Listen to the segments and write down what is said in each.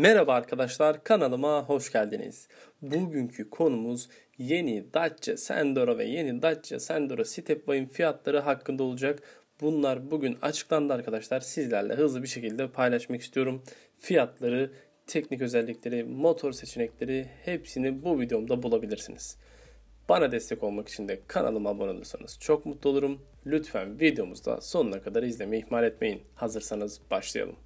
Merhaba arkadaşlar kanalıma hoş geldiniz. Bugünkü konumuz yeni Dacia Sandero ve yeni Dacia Sandero Stepway'in fiyatları hakkında olacak. Bunlar bugün açıklandı arkadaşlar. Sizlerle hızlı bir şekilde paylaşmak istiyorum. Fiyatları, teknik özellikleri, motor seçenekleri hepsini bu videomda bulabilirsiniz. Bana destek olmak için de kanalıma abone olursanız çok mutlu olurum. Lütfen videomuzu da sonuna kadar izlemeyi ihmal etmeyin. Hazırsanız başlayalım.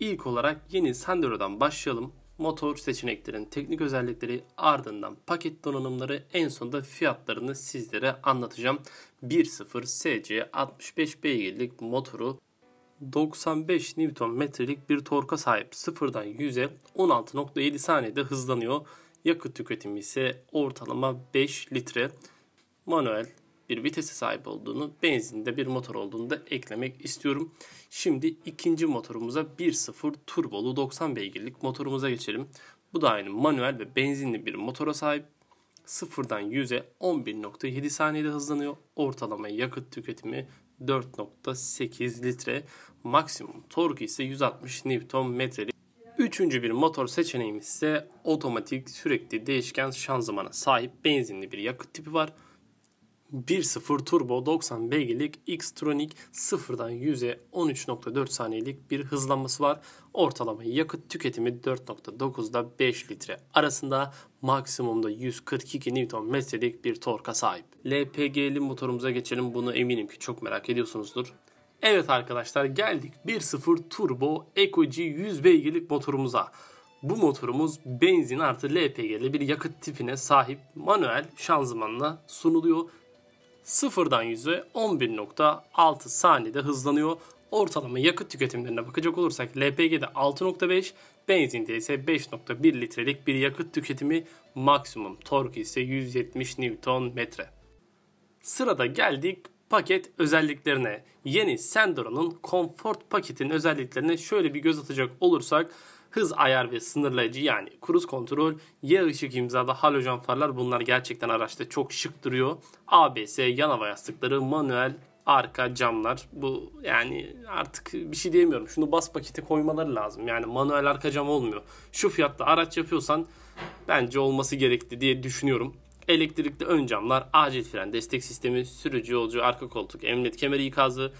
İlk olarak yeni Sandero'dan başlayalım. Motor seçeneklerin teknik özellikleri ardından paket donanımları en sonunda fiyatlarını sizlere anlatacağım. 1.0 SC 65 beygirlik motoru 95 Nm'lik bir torka sahip. Sıfırdan 100'e 16.7 saniyede hızlanıyor. Yakıt tüketimi ise ortalama 5 litre. Manuel bir vitese sahip olduğunu, benzinde bir motor olduğunu da eklemek istiyorum. Şimdi ikinci motorumuza 1.0 turbolu 90 beygirlik motorumuza geçelim. Bu da aynı manuel ve benzinli bir motora sahip. Sıfırdan 100'e 11.7 saniyede hızlanıyor. Ortalama yakıt tüketimi 4.8 litre. Maksimum torku ise 160 Nm. Üçüncü bir motor seçeneğimiz ise otomatik sürekli değişken şanzımana sahip benzinli bir yakıt tipi var. 1.0 turbo 90 beygirlik Xtronic, tronic 0'dan 100'e 13.4 saniyelik bir hızlanması var. Ortalama yakıt tüketimi 4.9'da 5 litre arasında maksimumda 142 Nm'lik bir torka sahip. LPG'li motorumuza geçelim bunu eminim ki çok merak ediyorsunuzdur. Evet arkadaşlar geldik 1.0 turbo ECOG 100 beygirlik motorumuza. Bu motorumuz benzin artı LPG'li bir yakıt tipine sahip manuel şanzımanla sunuluyor 0'dan 100'e 11.6 saniyede hızlanıyor. Ortalama yakıt tüketimlerine bakacak olursak LPG'de 6.5, benzinde ise 5.1 litrelik bir yakıt tüketimi maksimum. Tork ise 170 Newton metre. Sırada geldik paket özelliklerine. Yeni Sendera'nın Comfort paketin özelliklerine şöyle bir göz atacak olursak hız ayar ve sınırlayıcı yani kruz kontrol, Y ışık imzada halojen farlar bunlar gerçekten araçta çok şık duruyor. ABS, yan hava yastıkları, manuel arka camlar bu yani artık bir şey diyemiyorum. Şunu bas pakete koymaları lazım. Yani manuel arka cam olmuyor. Şu fiyatta araç yapıyorsan bence olması gerekli diye düşünüyorum. Elektrikli ön camlar, acil fren destek sistemi, sürücü yolcu arka koltuk, emniyet kemeri ikazı,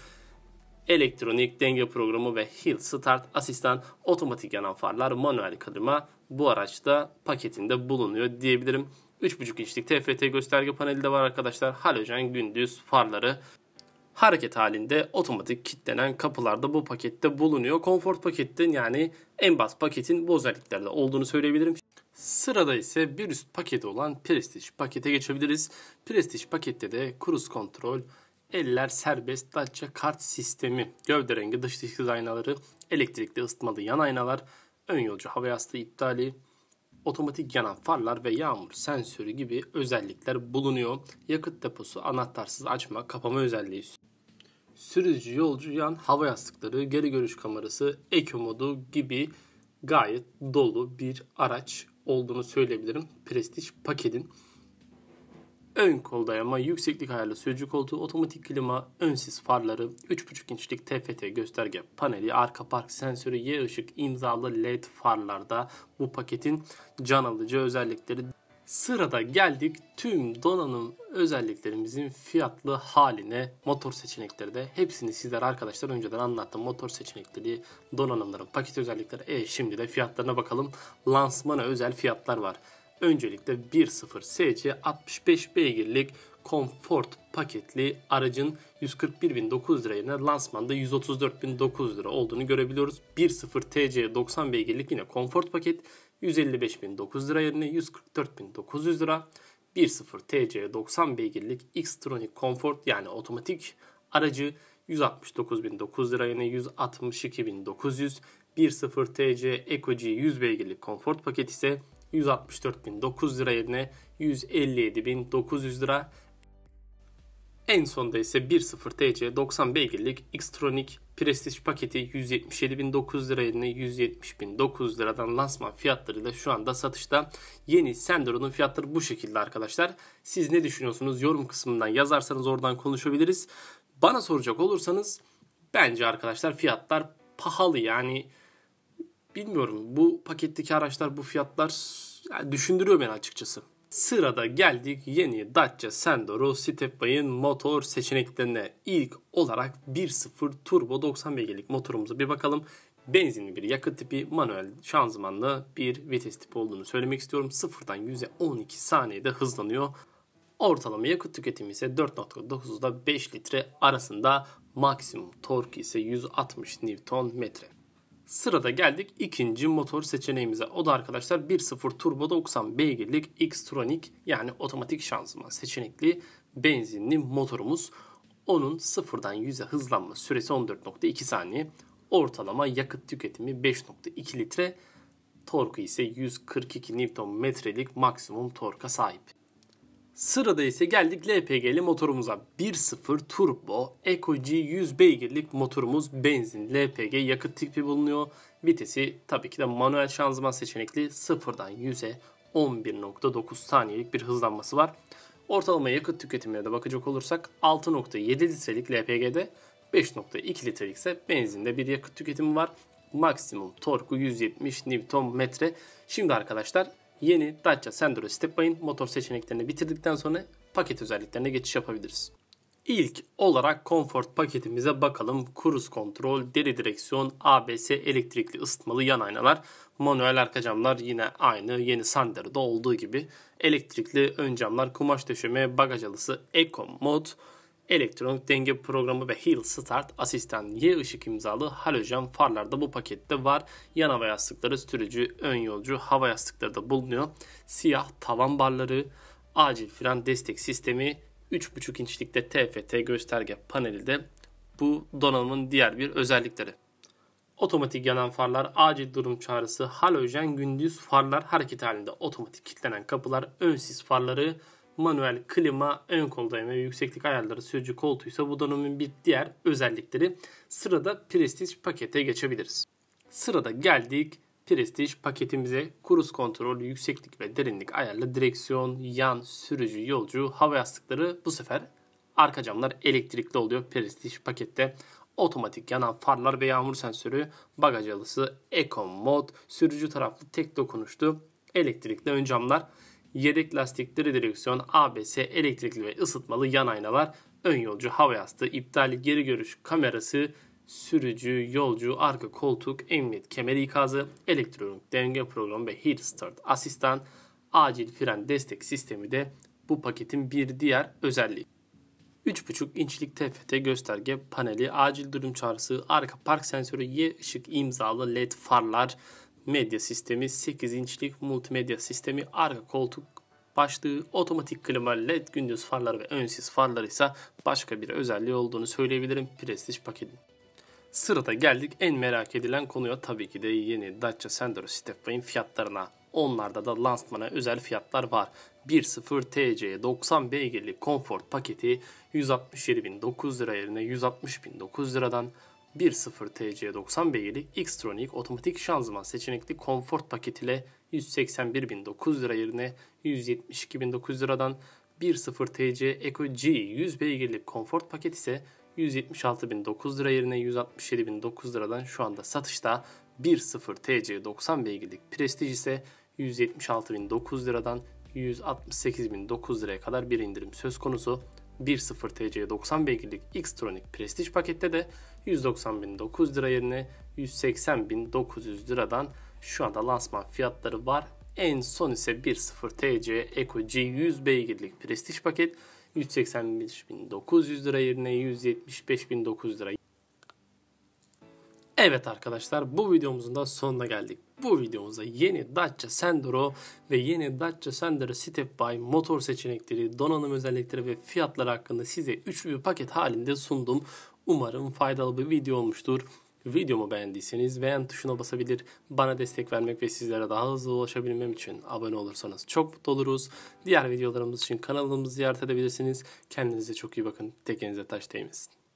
elektronik denge programı ve Hill Start asistan otomatik yanan farlar manuel klima bu araçta paketinde bulunuyor diyebilirim. 3.5 inçlik TFT gösterge paneli de var arkadaşlar. Halojen gündüz farları hareket halinde otomatik kilitlenen kapılarda bu pakette bulunuyor. Comfort paketin yani en bas paketin bu özelliklerde olduğunu söyleyebilirim. Sırada ise bir üst paketi olan Prestige pakete geçebiliriz. Prestige pakette de cruise kontrol, Eller serbest Dacia kart sistemi, gövde rengi, dış dikiz aynaları, elektrikli ısıtmalı yan aynalar, ön yolcu hava yastığı iptali, otomatik yanan farlar ve yağmur sensörü gibi özellikler bulunuyor. Yakıt deposu anahtarsız açma kapama özelliği. Sürücü yolcu yan hava yastıkları, geri görüş kamerası, eko modu gibi gayet dolu bir araç olduğunu söyleyebilirim. Prestij paketin ön kol dayama, yükseklik ayarlı sürücü koltuğu, otomatik klima, ön sis farları, 3.5 inçlik TFT gösterge paneli, arka park sensörü, Y ışık imzalı LED farlarda bu paketin can alıcı özellikleri. Sırada geldik tüm donanım özelliklerimizin fiyatlı haline motor seçenekleri de hepsini sizler arkadaşlar önceden anlattım. Motor seçenekleri, donanımların paket özellikleri. E şimdi de fiyatlarına bakalım. Lansmana özel fiyatlar var. Öncelikle 1.0 SC 65 beygirlik Comfort paketli aracın 141.900 lira yerine lansmanda 134.900 lira olduğunu görebiliyoruz. 1.0 TC 90 beygirlik yine Comfort paket 155.900 lira yerine 144.900 lira. 1.0 TC 90 beygirlik X-Tronic Comfort yani otomatik aracı 169.900 lira yerine 162.900. 1.0 TC Eco G 100 beygirlik Comfort paket ise 164.900 lira yerine 157.900 lira. En sonda ise 1.0 TC 90 beygirlik Xtronic Prestige paketi 177.900 lira yerine 170.900 liradan lansman fiyatları da şu anda satışta. Yeni Sendero'nun fiyatları bu şekilde arkadaşlar. Siz ne düşünüyorsunuz? Yorum kısmından yazarsanız oradan konuşabiliriz. Bana soracak olursanız bence arkadaşlar fiyatlar pahalı yani bilmiyorum bu paketteki araçlar bu fiyatlar yani düşündürüyor beni açıkçası. Sırada geldik yeni Dacia Sandero Stepway'in motor seçeneklerine. ilk olarak 1.0 turbo 90 beygirlik motorumuza bir bakalım. Benzinli bir yakıt tipi, manuel şanzımanlı bir vites tipi olduğunu söylemek istiyorum. Sıfırdan 100'e 12 saniyede hızlanıyor. Ortalama yakıt tüketimi ise 4.9'da 5 litre arasında. Maksimum tork ise 160 Nm. Sırada geldik ikinci motor seçeneğimize. O da arkadaşlar 1.0 turbo 90 beygirlik X-Tronic yani otomatik şanzıman seçenekli benzinli motorumuz. Onun sıfırdan 100'e hızlanma süresi 14.2 saniye. Ortalama yakıt tüketimi 5.2 litre. Torku ise 142 Nm'lik maksimum torka sahip. Sırada ise geldik LPG'li motorumuza. 1.0 turbo EcoG 100 beygirlik motorumuz benzin LPG yakıt tipi bulunuyor. Vitesi tabii ki de manuel şanzıman seçenekli 0'dan 100'e 11.9 saniyelik bir hızlanması var. Ortalama yakıt tüketimine de bakacak olursak 6.7 litrelik LPG'de 5.2 litrelik ise benzinde bir yakıt tüketimi var. Maksimum torku 170 Nm. Şimdi arkadaşlar Yeni Dacia Sandero Stepway'in motor seçeneklerini bitirdikten sonra paket özelliklerine geçiş yapabiliriz. İlk olarak Comfort paketimize bakalım. Cruise kontrol, deri direksiyon, ABS, elektrikli ısıtmalı yan aynalar, manuel arka camlar yine aynı yeni Sandero'da olduğu gibi. Elektrikli ön camlar, kumaş döşeme, bagaj alısı, Eco mod elektronik denge programı ve Hill Start asistan Y ışık imzalı halojen farlar da bu pakette var. Yan hava yastıkları, sürücü, ön yolcu hava yastıkları da bulunuyor. Siyah tavan barları, acil fren destek sistemi, 3.5 inçlikte TFT gösterge paneli de bu donanımın diğer bir özellikleri. Otomatik yanan farlar, acil durum çağrısı, halojen gündüz farlar hareket halinde otomatik kilitlenen kapılar, ön sis farları, manuel klima ön koldayım ve yükseklik ayarları sürücü koltuğuysa bu donanımın bir diğer özellikleri. Sırada Prestige pakete geçebiliriz. Sırada geldik Prestige paketimize kruz kontrol, yükseklik ve derinlik ayarlı direksiyon, yan, sürücü, yolcu, hava yastıkları bu sefer arka camlar elektrikli oluyor Prestige pakette. Otomatik yanan farlar ve yağmur sensörü, bagaj alısı, eco mod, sürücü taraflı tek dokunuşlu elektrikli ön camlar yedek lastikleri direksiyon, ABS, elektrikli ve ısıtmalı yan aynalar, ön yolcu hava yastığı, iptali geri görüş kamerası, sürücü, yolcu, arka koltuk, emniyet kemeri ikazı, elektronik denge programı ve heat Start asistan, acil fren destek sistemi de bu paketin bir diğer özelliği. 3,5 inçlik TFT gösterge paneli, acil durum çağrısı, arka park sensörü, Y ışık imzalı led farlar, medya sistemi, 8 inçlik multimedya sistemi, arka koltuk başlığı, otomatik klima, led gündüz farları ve önsiz farları ise başka bir özelliği olduğunu söyleyebilirim Prestige paketin. Sırada geldik en merak edilen konuya tabii ki de yeni Dacia Sandero Stepway'in fiyatlarına. Onlarda da lansmana özel fiyatlar var. 1.0 TC 90 beygirli konfor paketi 167.900 lira yerine 160.900 liradan 1.0 TC90 beygirlik Xtronic otomatik şanzıman seçenekli konfor paket ile 181.900 lira yerine 172.900 liradan 1.0 TC Eco G 100 beygirlik konfor paket ise 176.900 lira yerine 167.900 liradan şu anda satışta 1.0 TC 90 beygirlik Prestige ise 176.900 liradan 168.900 liraya kadar bir indirim söz konusu. 1.0 TC 90 beygirlik Xtronic Prestige pakette de 190.900 lira yerine 180.900 liradan şu anda lansman fiyatları var. En son ise 1.0 TC Eco G100 beygirlik Prestige paket 185.900 lira yerine 175.900 lira. Evet arkadaşlar bu videomuzun da sonuna geldik. Bu videomuzda yeni Dacia Sandero ve yeni Dacia Sandero Step by motor seçenekleri, donanım özellikleri ve fiyatları hakkında size üçlü bir paket halinde sundum. Umarım faydalı bir video olmuştur. Videomu beğendiyseniz beğen tuşuna basabilir, bana destek vermek ve sizlere daha hızlı ulaşabilmem için abone olursanız çok mutlu oluruz. Diğer videolarımız için kanalımızı ziyaret edebilirsiniz. Kendinize çok iyi bakın. Tekenize taş değmesin.